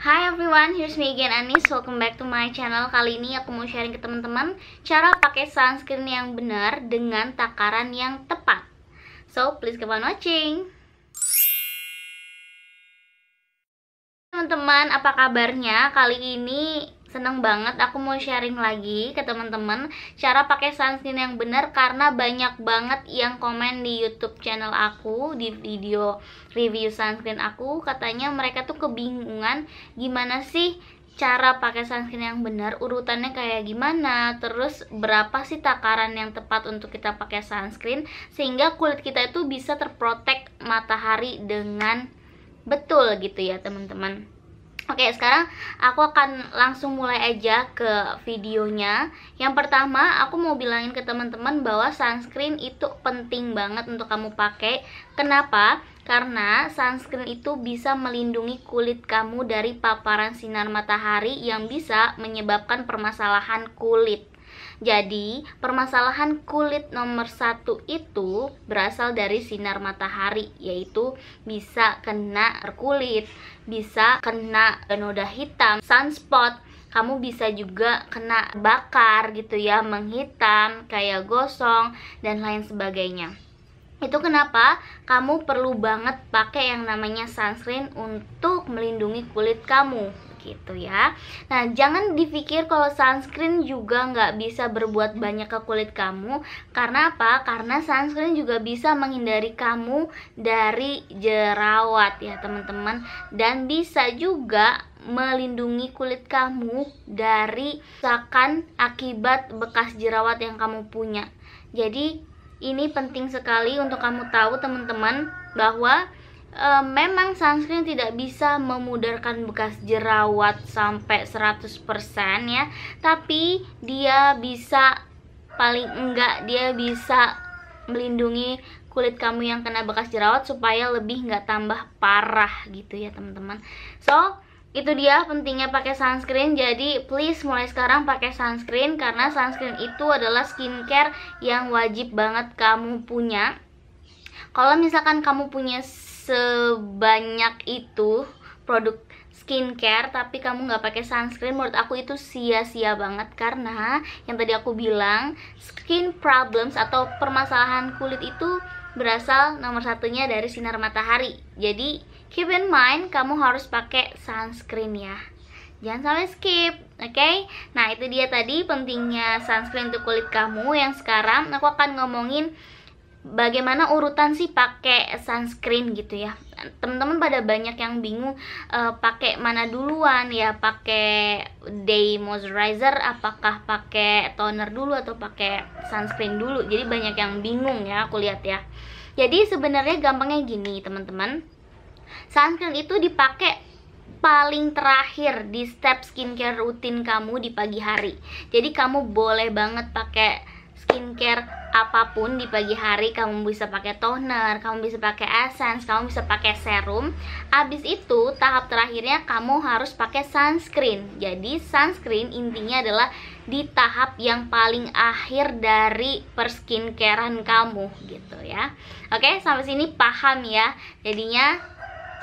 Hi everyone, here's me again Anis. Welcome back to my channel. Kali ini aku mau sharing ke teman-teman cara pakai sunscreen yang benar dengan takaran yang tepat. So, please keep on watching. Teman-teman, apa kabarnya? Kali ini Seneng banget aku mau sharing lagi ke teman-teman cara pakai sunscreen yang benar karena banyak banget yang komen di YouTube channel aku di video review sunscreen aku katanya mereka tuh kebingungan gimana sih cara pakai sunscreen yang benar, urutannya kayak gimana, terus berapa sih takaran yang tepat untuk kita pakai sunscreen sehingga kulit kita itu bisa terprotek matahari dengan betul gitu ya, teman-teman. Oke, sekarang aku akan langsung mulai aja ke videonya. Yang pertama, aku mau bilangin ke teman-teman bahwa sunscreen itu penting banget untuk kamu pakai. Kenapa? Karena sunscreen itu bisa melindungi kulit kamu dari paparan sinar matahari yang bisa menyebabkan permasalahan kulit. Jadi, permasalahan kulit nomor satu itu berasal dari sinar matahari, yaitu bisa kena kulit, bisa kena noda hitam, sunspot, kamu bisa juga kena bakar gitu ya, menghitam, kayak gosong, dan lain sebagainya. Itu kenapa kamu perlu banget pakai yang namanya sunscreen untuk melindungi kulit kamu gitu ya nah jangan dipikir kalau sunscreen juga nggak bisa berbuat hmm. banyak ke kulit kamu karena apa karena sunscreen juga bisa menghindari kamu dari jerawat ya teman-teman dan bisa juga melindungi kulit kamu dari sakan akibat bekas jerawat yang kamu punya jadi ini penting sekali untuk kamu tahu teman-teman bahwa e, memang sunscreen tidak bisa memudarkan bekas jerawat sampai 100% ya, tapi dia bisa paling enggak dia bisa melindungi kulit kamu yang kena bekas jerawat supaya lebih enggak tambah parah gitu ya teman-teman. So, itu dia pentingnya pakai sunscreen jadi please mulai sekarang pakai sunscreen karena sunscreen itu adalah skincare yang wajib banget kamu punya kalau misalkan kamu punya sebanyak itu produk skincare tapi kamu nggak pakai sunscreen menurut aku itu sia-sia banget karena yang tadi aku bilang skin problems atau permasalahan kulit itu berasal nomor satunya dari sinar matahari jadi keep in mind kamu harus pakai sunscreen ya jangan sampai skip oke okay? nah itu dia tadi pentingnya sunscreen untuk kulit kamu yang sekarang aku akan ngomongin bagaimana urutan sih pakai sunscreen gitu ya teman-teman pada banyak yang bingung uh, pakai mana duluan ya pakai day moisturizer apakah pakai toner dulu atau pakai sunscreen dulu jadi banyak yang bingung ya aku lihat ya jadi sebenarnya gampangnya gini teman-teman sunscreen itu dipakai paling terakhir di step skincare rutin kamu di pagi hari jadi kamu boleh banget pakai skincare apapun di pagi hari kamu bisa pakai toner, kamu bisa pakai essence, kamu bisa pakai serum. Abis itu tahap terakhirnya kamu harus pakai sunscreen. Jadi sunscreen intinya adalah di tahap yang paling akhir dari perskincarean kamu gitu ya. Oke, sampai sini paham ya. Jadinya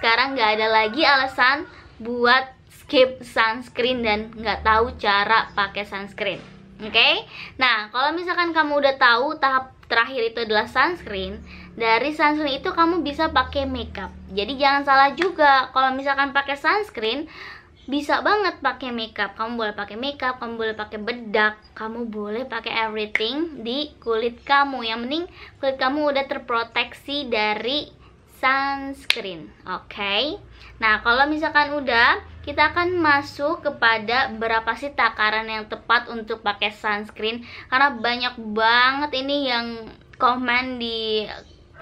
sekarang nggak ada lagi alasan buat skip sunscreen dan nggak tahu cara pakai sunscreen. Oke? Okay? Nah, kalau misalkan kamu udah tahu tahap terakhir itu adalah sunscreen, dari sunscreen itu kamu bisa pakai makeup. Jadi jangan salah juga kalau misalkan pakai sunscreen bisa banget pakai makeup. Kamu boleh pakai makeup, kamu boleh pakai bedak, kamu boleh pakai everything di kulit kamu. Yang penting kulit kamu udah terproteksi dari sunscreen. Oke. Okay? Nah, kalau misalkan udah, kita akan masuk kepada berapa sih takaran yang tepat untuk pakai sunscreen karena banyak banget ini yang komen di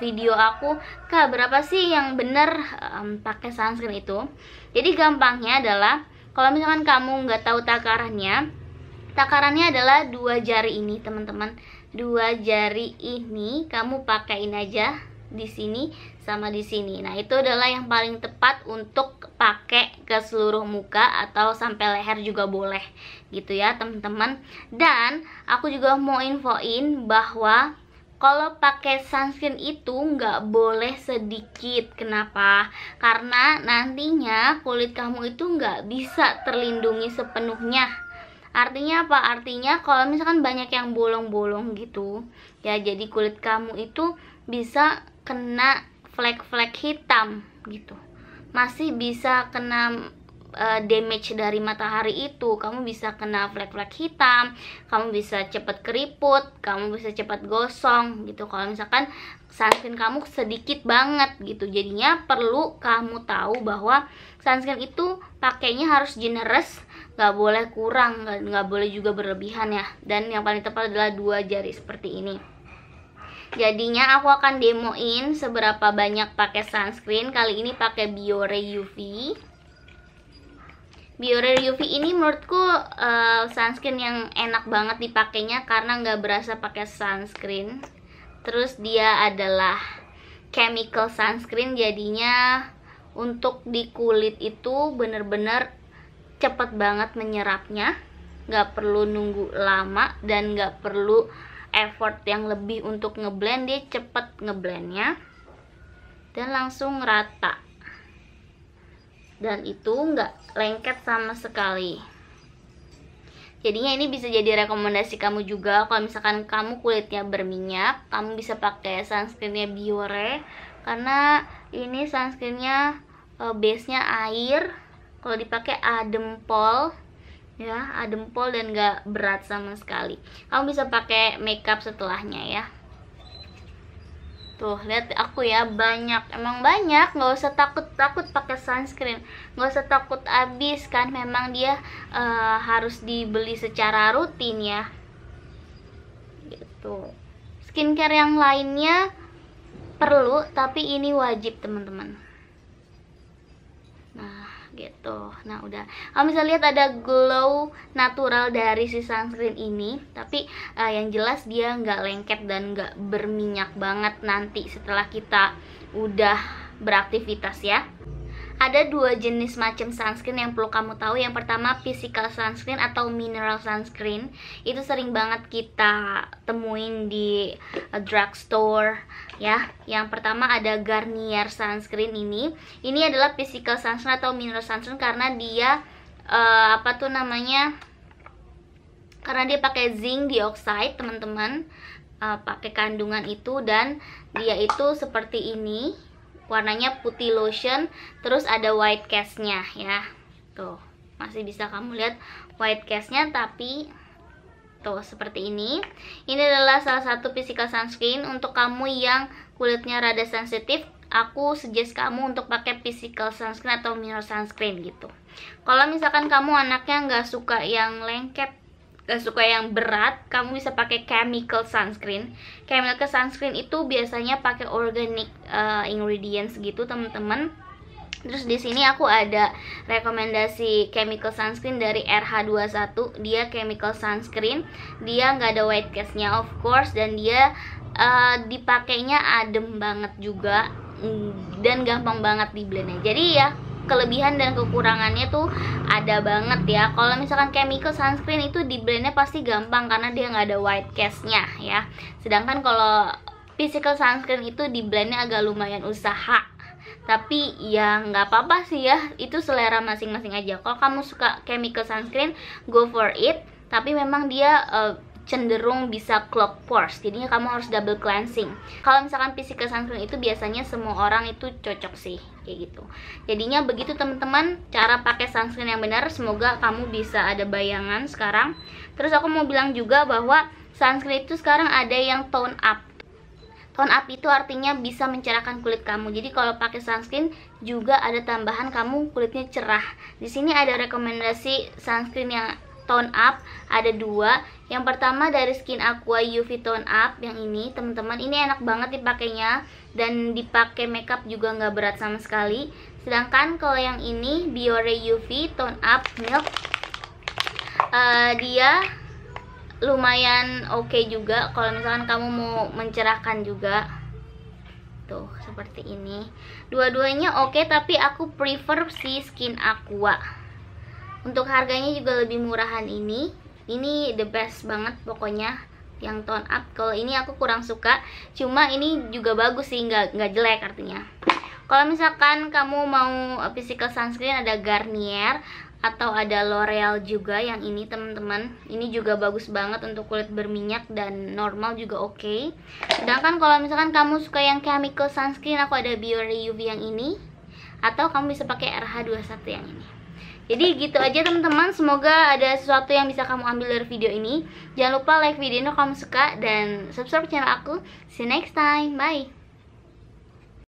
video aku kak berapa sih yang bener um, pakai sunscreen itu jadi gampangnya adalah kalau misalkan kamu nggak tahu takarannya takarannya adalah dua jari ini teman-teman dua jari ini kamu pakaiin aja di sini sama di sini. Nah, itu adalah yang paling tepat untuk pakai ke seluruh muka atau sampai leher juga boleh gitu ya, teman-teman. Dan aku juga mau infoin bahwa kalau pakai sunscreen itu nggak boleh sedikit. Kenapa? Karena nantinya kulit kamu itu nggak bisa terlindungi sepenuhnya. Artinya apa? Artinya kalau misalkan banyak yang bolong-bolong gitu, ya jadi kulit kamu itu bisa kena flek-flek hitam gitu masih bisa kena e, damage dari matahari itu kamu bisa kena flek-flek hitam kamu bisa cepat keriput kamu bisa cepat gosong gitu kalau misalkan sunscreen kamu sedikit banget gitu jadinya perlu kamu tahu bahwa sunscreen itu pakainya harus generous nggak boleh kurang nggak boleh juga berlebihan ya dan yang paling tepat adalah dua jari seperti ini Jadinya aku akan demoin seberapa banyak pakai sunscreen. Kali ini pakai Biore UV. Biore UV ini menurutku uh, sunscreen yang enak banget dipakainya karena nggak berasa pakai sunscreen. Terus dia adalah chemical sunscreen jadinya untuk di kulit itu bener-bener cepet banget menyerapnya nggak perlu nunggu lama dan nggak perlu effort yang lebih untuk ngeblend dia cepet ngeblendnya dan langsung rata dan itu nggak lengket sama sekali jadinya ini bisa jadi rekomendasi kamu juga kalau misalkan kamu kulitnya berminyak kamu bisa pakai sunscreennya Biore karena ini sunscreennya eh, base nya air kalau dipakai adem pol ya adem pol dan gak berat sama sekali kamu bisa pakai makeup setelahnya ya tuh lihat aku ya banyak emang banyak nggak usah takut takut pakai sunscreen nggak usah takut habis kan memang dia uh, harus dibeli secara rutin ya gitu skincare yang lainnya perlu tapi ini wajib teman-teman gitu nah udah kamu bisa lihat ada glow natural dari si sunscreen ini tapi uh, yang jelas dia nggak lengket dan nggak berminyak banget nanti setelah kita udah beraktivitas ya ada dua jenis macam sunscreen yang perlu kamu tahu. Yang pertama physical sunscreen atau mineral sunscreen. Itu sering banget kita temuin di eh, drugstore ya. Yang pertama ada Garnier sunscreen ini. Ini adalah physical sunscreen atau mineral sunscreen karena dia uh, apa tuh namanya? Karena dia pakai zinc dioxide, teman-teman. Uh, pakai kandungan itu dan dia itu seperti ini warnanya putih lotion terus ada white case-nya ya tuh masih bisa kamu lihat white case-nya tapi tuh seperti ini ini adalah salah satu physical sunscreen untuk kamu yang kulitnya rada sensitif aku suggest kamu untuk pakai physical sunscreen atau mineral sunscreen gitu kalau misalkan kamu anaknya nggak suka yang lengket gak suka yang berat, kamu bisa pakai chemical sunscreen. Chemical sunscreen itu biasanya pakai organic uh, ingredients gitu, teman-teman. Terus di sini aku ada rekomendasi chemical sunscreen dari RH21. Dia chemical sunscreen, dia nggak ada white cast-nya of course dan dia uh, dipakainya adem banget juga mm, dan gampang banget di blendnya. Jadi ya kelebihan dan kekurangannya tuh ada banget ya kalau misalkan chemical sunscreen itu di blendnya pasti gampang karena dia nggak ada white cast-nya ya sedangkan kalau physical sunscreen itu di blendnya agak lumayan usaha tapi ya nggak apa-apa sih ya itu selera masing-masing aja kalau kamu suka chemical sunscreen go for it tapi memang dia uh, cenderung bisa clog pores jadinya kamu harus double cleansing kalau misalkan physical sunscreen itu biasanya semua orang itu cocok sih kayak gitu jadinya begitu teman-teman cara pakai sunscreen yang benar semoga kamu bisa ada bayangan sekarang terus aku mau bilang juga bahwa sunscreen itu sekarang ada yang tone up Tone up itu artinya bisa mencerahkan kulit kamu. Jadi kalau pakai sunscreen juga ada tambahan kamu kulitnya cerah. Di sini ada rekomendasi sunscreen yang tone up ada dua yang pertama dari skin aqua UV tone up yang ini teman-teman ini enak banget dipakainya dan dipakai makeup juga nggak berat sama sekali sedangkan kalau yang ini Biore UV tone up milk uh, dia lumayan oke okay juga kalau misalkan kamu mau mencerahkan juga tuh seperti ini dua-duanya oke okay, tapi aku prefer si skin aqua untuk harganya juga lebih murahan ini ini the best banget pokoknya yang tone up kalau ini aku kurang suka cuma ini juga bagus sih nggak nggak jelek artinya kalau misalkan kamu mau uh, physical sunscreen ada Garnier atau ada L'Oreal juga yang ini teman-teman ini juga bagus banget untuk kulit berminyak dan normal juga oke okay. sedangkan kalau misalkan kamu suka yang chemical sunscreen aku ada Biore UV yang ini atau kamu bisa pakai RH21 yang ini jadi gitu aja teman-teman, semoga ada sesuatu yang bisa kamu ambil dari video ini. Jangan lupa like video ini kalau kamu suka dan subscribe channel aku. See you next time. Bye.